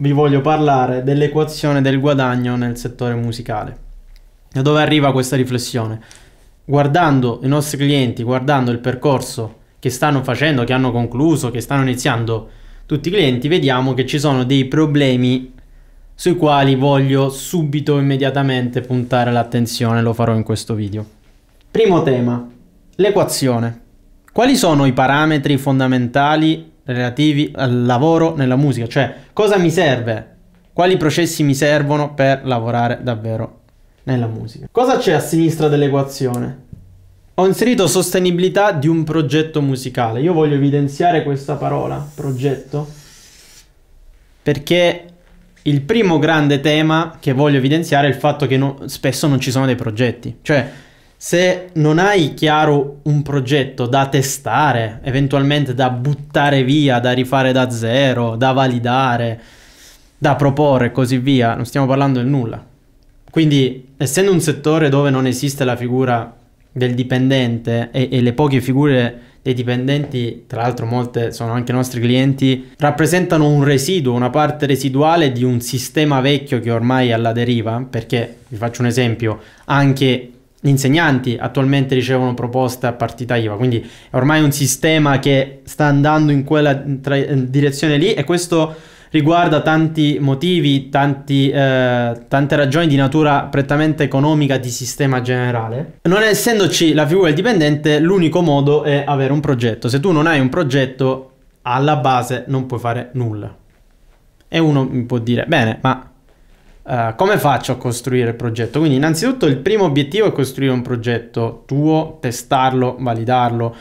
vi voglio parlare dell'equazione del guadagno nel settore musicale. Da dove arriva questa riflessione? Guardando i nostri clienti, guardando il percorso che stanno facendo, che hanno concluso, che stanno iniziando tutti i clienti, vediamo che ci sono dei problemi sui quali voglio subito, immediatamente puntare l'attenzione, lo farò in questo video. Primo tema, l'equazione. Quali sono i parametri fondamentali relativi al lavoro nella musica, cioè cosa mi serve, quali processi mi servono per lavorare davvero nella musica. Cosa c'è a sinistra dell'equazione? Ho inserito sostenibilità di un progetto musicale. Io voglio evidenziare questa parola, progetto, perché il primo grande tema che voglio evidenziare è il fatto che no, spesso non ci sono dei progetti. Cioè, se non hai chiaro un progetto da testare, eventualmente da buttare via, da rifare da zero, da validare, da proporre e così via, non stiamo parlando del nulla. Quindi, essendo un settore dove non esiste la figura del dipendente e, e le poche figure dei dipendenti, tra l'altro molte sono anche nostri clienti, rappresentano un residuo, una parte residuale di un sistema vecchio che ormai è alla deriva, perché vi faccio un esempio, anche gli insegnanti attualmente ricevono proposte a partita IVA, quindi è ormai un sistema che sta andando in quella direzione lì e questo riguarda tanti motivi, tanti, eh, tante ragioni di natura prettamente economica di sistema generale. Non essendoci la figura del dipendente, l'unico modo è avere un progetto. Se tu non hai un progetto, alla base non puoi fare nulla. E uno mi può dire, bene, ma Uh, come faccio a costruire il progetto? Quindi innanzitutto il primo obiettivo è costruire un progetto tuo, testarlo, validarlo.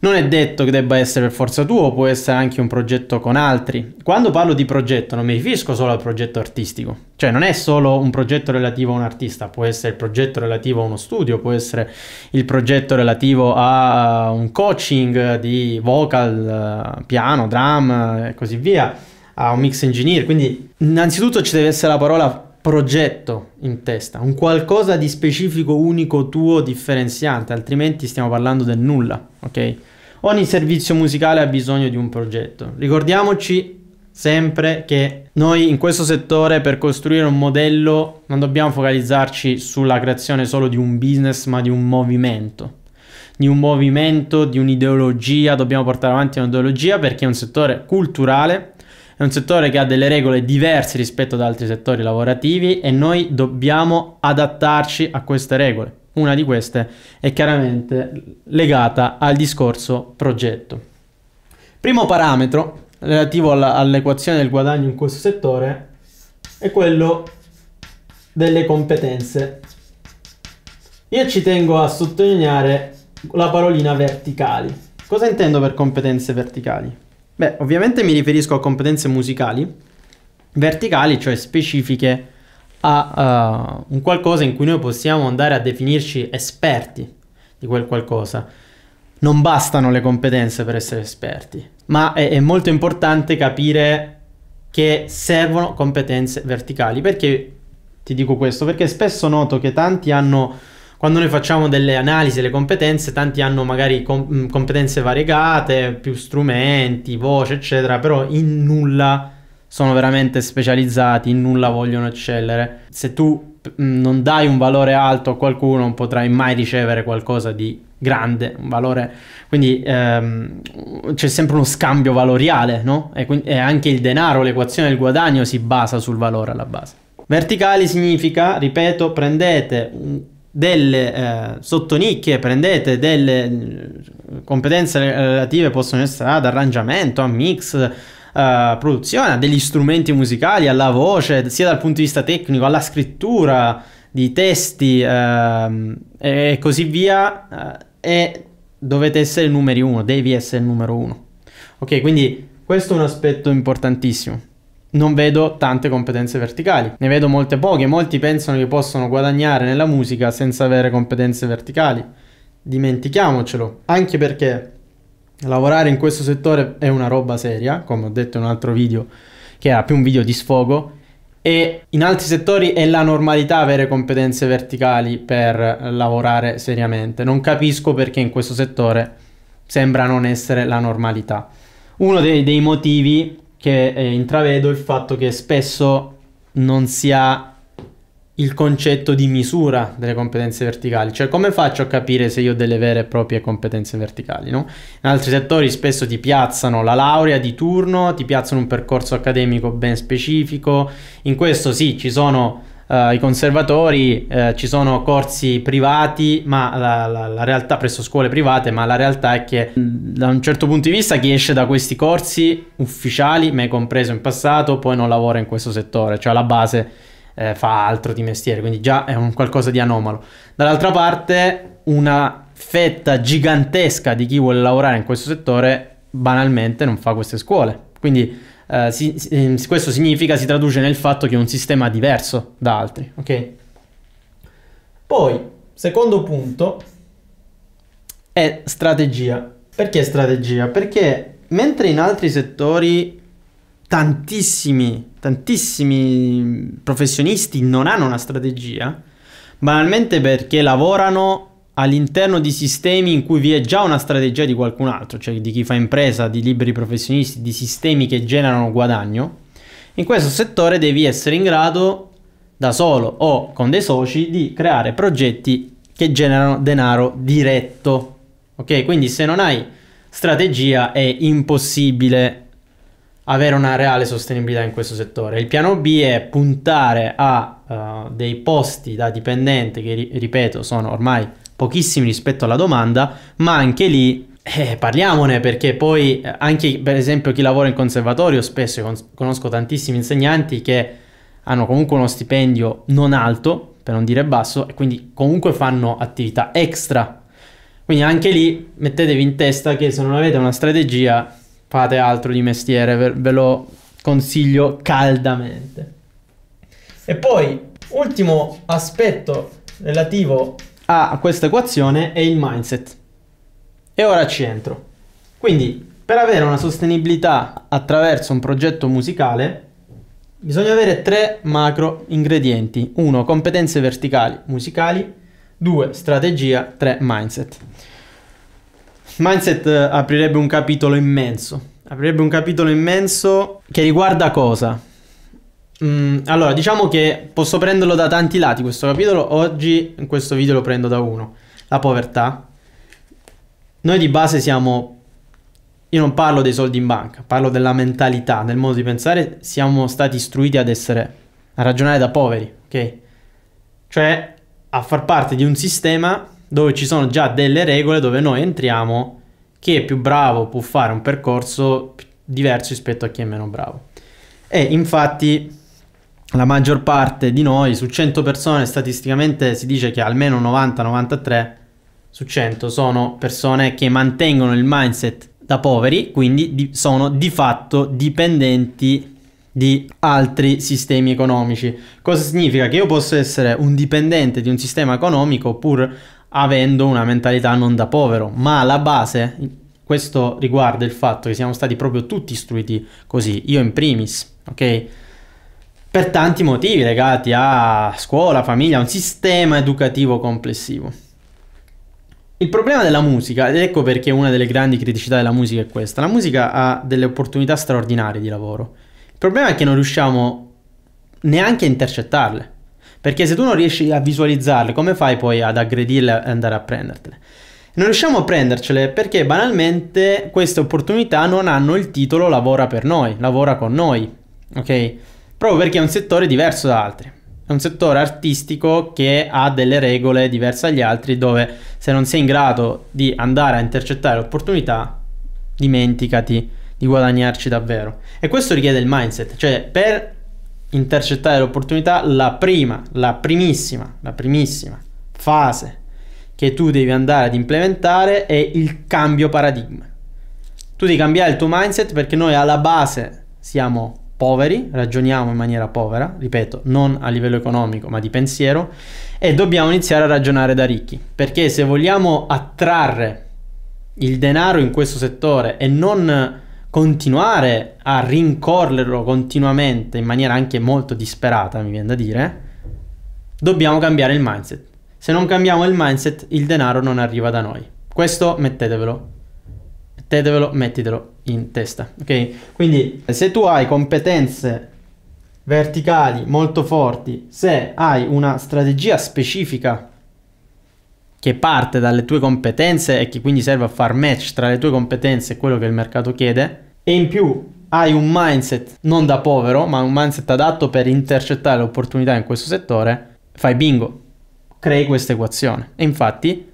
Non è detto che debba essere per forza tuo, può essere anche un progetto con altri. Quando parlo di progetto non mi riferisco solo al progetto artistico, cioè non è solo un progetto relativo a un artista, può essere il progetto relativo a uno studio, può essere il progetto relativo a eh, un coaching di vocal, eh, piano, drum e così via a un mix engineer. Quindi innanzitutto ci deve essere la parola progetto in testa, un qualcosa di specifico, unico, tuo, differenziante, altrimenti stiamo parlando del nulla, ok? Ogni servizio musicale ha bisogno di un progetto. Ricordiamoci sempre che noi in questo settore per costruire un modello non dobbiamo focalizzarci sulla creazione solo di un business, ma di un movimento. Di un movimento, di un'ideologia, dobbiamo portare avanti un'ideologia perché è un settore culturale è un settore che ha delle regole diverse rispetto ad altri settori lavorativi e noi dobbiamo adattarci a queste regole. Una di queste è chiaramente legata al discorso progetto. Primo parametro relativo all'equazione del guadagno in questo settore è quello delle competenze. Io ci tengo a sottolineare la parolina verticali. Cosa intendo per competenze verticali? Beh, ovviamente mi riferisco a competenze musicali, verticali, cioè specifiche a uh, un qualcosa in cui noi possiamo andare a definirci esperti di quel qualcosa. Non bastano le competenze per essere esperti, ma è, è molto importante capire che servono competenze verticali. Perché ti dico questo? Perché spesso noto che tanti hanno quando noi facciamo delle analisi delle competenze, tanti hanno magari com- mm, competenze variegate, più strumenti, voce, eccetera, però in nulla sono veramente specializzati, in nulla vogliono eccellere. Se tu mm, non dai un valore alto a qualcuno, non potrai mai ricevere qualcosa di grande, un valore. Quindi ehm, c'è sempre uno scambio valoriale, no? E, quindi, e anche il denaro, l'equazione del guadagno si basa sul valore alla base. Verticali significa, ripeto, prendete delle eh, sottonicchie prendete delle mm, competenze relative possono essere ad arrangiamento, a mix, Uh, produzione, degli strumenti musicali, alla voce, sia dal punto di vista tecnico, alla scrittura di testi uh, e così via, uh, e dovete essere il numero uno, devi essere il numero uno. Ok, quindi questo è un aspetto importantissimo non vedo tante competenze verticali, ne vedo molte poche, molti pensano che possono guadagnare nella musica senza avere competenze verticali, dimentichiamocelo, anche perché lavorare in questo settore è una roba seria, come ho detto in un altro video, che era più un video di sfogo, e in altri settori è la normalità avere competenze verticali per lavorare seriamente, non capisco perché in questo settore sembra non essere la normalità. Uno dei, dei motivi che eh, intravedo il fatto che spesso non si ha il concetto di misura delle competenze verticali, cioè come faccio a capire se io ho delle vere e proprie competenze verticali, no? In altri settori spesso ti piazzano la laurea di turno, ti piazzano un percorso accademico ben specifico, in questo sì ci sono Uh, i conservatori uh, ci sono corsi privati, ma la, la, la, realtà presso scuole private, ma la realtà è che mm, da un certo punto di vista chi esce da questi corsi ufficiali, me compreso in passato, poi non lavora in questo settore, cioè alla base eh, fa altro di mestiere, quindi già è un qualcosa di anomalo. Dall'altra parte una fetta gigantesca di chi vuole lavorare in questo settore banalmente non fa queste scuole. Quindi eh, si, ehm, si, questo significa, si traduce nel fatto che è un sistema diverso da altri, ok? Poi, secondo punto, è strategia. Perché strategia? Perché mentre in altri settori tantissimi, tantissimi professionisti non hanno una strategia, banalmente perché lavorano all'interno di sistemi in cui vi è già una strategia di qualcun altro, cioè di chi fa impresa, di liberi professionisti, di sistemi che generano guadagno, in questo settore devi essere in grado da solo o con dei soci di creare progetti che generano denaro diretto. Ok, quindi se non hai strategia è impossibile avere una reale sostenibilità in questo settore. Il piano B è puntare a uh, dei posti da dipendente che ripeto sono ormai pochissimi rispetto alla domanda, ma anche lì eh, parliamone perché poi eh, anche per esempio chi lavora in conservatorio spesso conosco tantissimi insegnanti che hanno comunque uno stipendio non alto, per non dire basso, e quindi comunque fanno attività extra. Quindi anche lì mettetevi in testa che se non avete una strategia fate altro di mestiere, ve lo consiglio caldamente. E poi, ultimo aspetto relativo a questa equazione è il mindset. E ora ci entro. Quindi, per avere una sostenibilità attraverso un progetto musicale, bisogna avere tre macro ingredienti. 1. Competenze verticali musicali. 2. Strategia. 3. Mindset. Mindset eh, aprirebbe un capitolo immenso. Aprirebbe un capitolo immenso che riguarda cosa? Mm, allora, diciamo che posso prenderlo da tanti lati questo capitolo. Oggi in questo video lo prendo da uno. La povertà. Noi di base siamo... Io non parlo dei soldi in banca, parlo della mentalità, del modo di pensare. Siamo stati istruiti ad essere... a ragionare da poveri, ok? Cioè a far parte di un sistema dove ci sono già delle regole, dove noi entriamo, chi è più bravo può fare un percorso diverso rispetto a chi è meno bravo. E infatti la maggior parte di noi, su 100 persone, statisticamente si dice che almeno 90-93 su 100 sono persone che mantengono il mindset da poveri, quindi di, sono di fatto dipendenti di altri sistemi economici. Cosa significa? Che io posso essere un dipendente di un sistema economico pur avendo una mentalità non da povero, ma la base, questo riguarda il fatto che siamo stati proprio tutti istruiti così, io in primis, ok? per tanti motivi legati a scuola, famiglia, un sistema educativo complessivo. Il problema della musica, ed ecco perché una delle grandi criticità della musica è questa, la musica ha delle opportunità straordinarie di lavoro. Il problema è che non riusciamo neanche a intercettarle, perché se tu non riesci a visualizzarle, come fai poi ad aggredirle e andare a prendertele? Non riusciamo a prendercele perché banalmente queste opportunità non hanno il titolo lavora per noi, lavora con noi, ok? proprio perché è un settore diverso da altri. È un settore artistico che ha delle regole diverse dagli altri dove se non sei in grado di andare a intercettare l'opportunità, dimenticati di guadagnarci davvero. E questo richiede il mindset, cioè per intercettare l'opportunità, la prima, la primissima, la primissima fase che tu devi andare ad implementare è il cambio paradigma. Tu devi cambiare il tuo mindset perché noi alla base siamo poveri, ragioniamo in maniera povera, ripeto, non a livello economico ma di pensiero, e dobbiamo iniziare a ragionare da ricchi, perché se vogliamo attrarre il denaro in questo settore e non continuare a rincorrerlo continuamente in maniera anche molto disperata, mi viene da dire, dobbiamo cambiare il mindset. Se non cambiamo il mindset, il denaro non arriva da noi. Questo mettetevelo mettetevelo, mettitelo in testa, ok? Quindi se tu hai competenze verticali molto forti, se hai una strategia specifica che parte dalle tue competenze e che quindi serve a far match tra le tue competenze e quello che il mercato chiede, e in più hai un mindset non da povero, ma un mindset adatto per intercettare le opportunità in questo settore, fai bingo, crei questa equazione. E infatti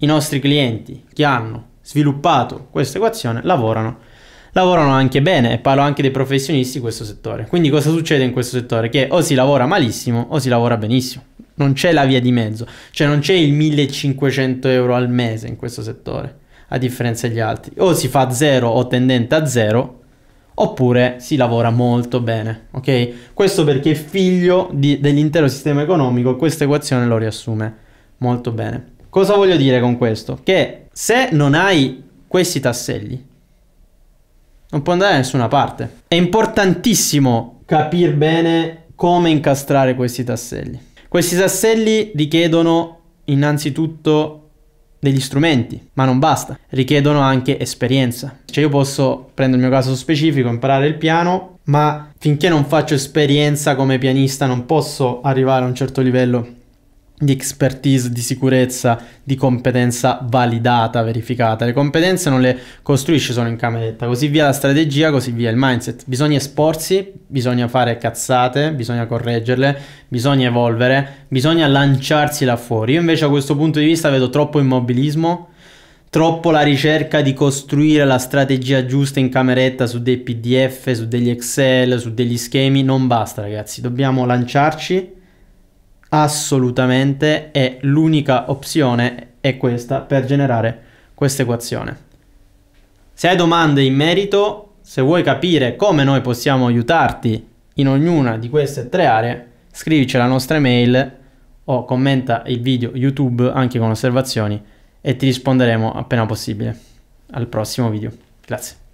i nostri clienti che hanno sviluppato questa equazione lavorano. Lavorano anche bene e parlo anche dei professionisti di questo settore. Quindi cosa succede in questo settore? Che o si lavora malissimo o si lavora benissimo. Non c'è la via di mezzo, cioè non c'è il 1500 euro al mese in questo settore, a differenza degli altri. O si fa zero o tendente a zero, oppure si lavora molto bene, ok? Questo perché figlio di, dell'intero sistema economico, questa equazione lo riassume molto bene. Cosa voglio dire con questo? Che se non hai questi tasselli, non puoi andare da nessuna parte. È importantissimo capire bene come incastrare questi tasselli. Questi tasselli richiedono innanzitutto degli strumenti, ma non basta, richiedono anche esperienza. Cioè io posso, prendere il mio caso specifico, imparare il piano, ma finché non faccio esperienza come pianista non posso arrivare a un certo livello di expertise, di sicurezza, di competenza validata, verificata. Le competenze non le costruisci solo in cameretta, così via la strategia, così via il mindset. Bisogna esporsi, bisogna fare cazzate, bisogna correggerle, bisogna evolvere, bisogna lanciarsi là fuori. Io invece a questo punto di vista vedo troppo immobilismo, troppo la ricerca di costruire la strategia giusta in cameretta su dei PDF, su degli Excel, su degli schemi, non basta ragazzi, dobbiamo lanciarci Assolutamente e l'unica opzione è questa per generare questa equazione. Se hai domande in merito, se vuoi capire come noi possiamo aiutarti in ognuna di queste tre aree, scrivici la nostra email o commenta il video YouTube anche con osservazioni e ti risponderemo appena possibile. Al prossimo video. Grazie.